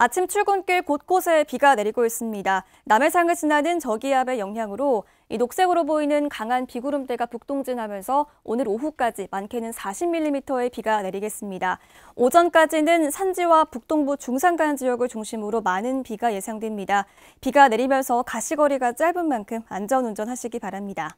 아침 출근길 곳곳에 비가 내리고 있습니다. 남해상을 지나는 저기압의 영향으로 이 녹색으로 보이는 강한 비구름대가 북동진하면서 오늘 오후까지 많게는 40mm의 비가 내리겠습니다. 오전까지는 산지와 북동부 중산간 지역을 중심으로 많은 비가 예상됩니다. 비가 내리면서 가시거리가 짧은 만큼 안전운전하시기 바랍니다.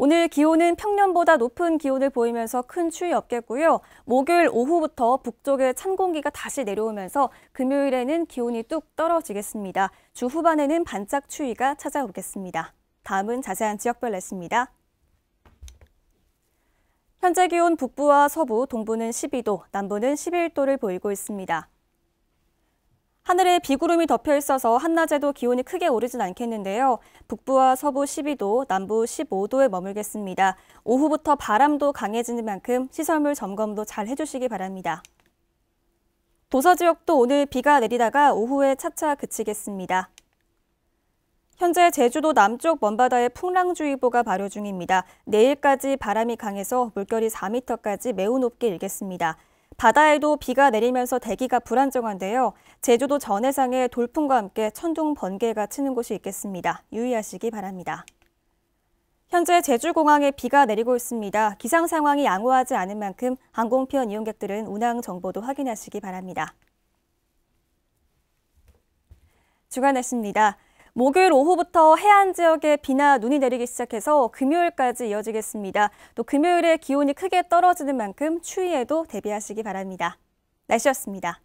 오늘 기온은 평년보다 높은 기온을 보이면서 큰 추위 없겠고요. 목요일 오후부터 북쪽에 찬 공기가 다시 내려오면서 금요일에는 기온이 뚝 떨어지겠습니다. 주 후반에는 반짝 추위가 찾아오겠습니다. 다음은 자세한 지역별 날씨입니다. 현재 기온 북부와 서부, 동부는 12도, 남부는 11도를 보이고 있습니다. 하늘에 비구름이 덮여 있어서 한낮에도 기온이 크게 오르진 않겠는데요. 북부와 서부 12도, 남부 15도에 머물겠습니다. 오후부터 바람도 강해지는 만큼 시설물 점검도 잘 해주시기 바랍니다. 도서 지역도 오늘 비가 내리다가 오후에 차차 그치겠습니다. 현재 제주도 남쪽 먼바다에 풍랑주의보가 발효 중입니다. 내일까지 바람이 강해서 물결이 4m까지 매우 높게 일겠습니다. 바다에도 비가 내리면서 대기가 불안정한데요. 제주도 전해상에 돌풍과 함께 천둥 번개가 치는 곳이 있겠습니다. 유의하시기 바랍니다. 현재 제주공항에 비가 내리고 있습니다. 기상 상황이 양호하지 않은 만큼 항공편 이용객들은 운항 정보도 확인하시기 바랍니다. 주간 했습니다 목요일 오후부터 해안 지역에 비나 눈이 내리기 시작해서 금요일까지 이어지겠습니다. 또 금요일에 기온이 크게 떨어지는 만큼 추위에도 대비하시기 바랍니다. 날씨였습니다.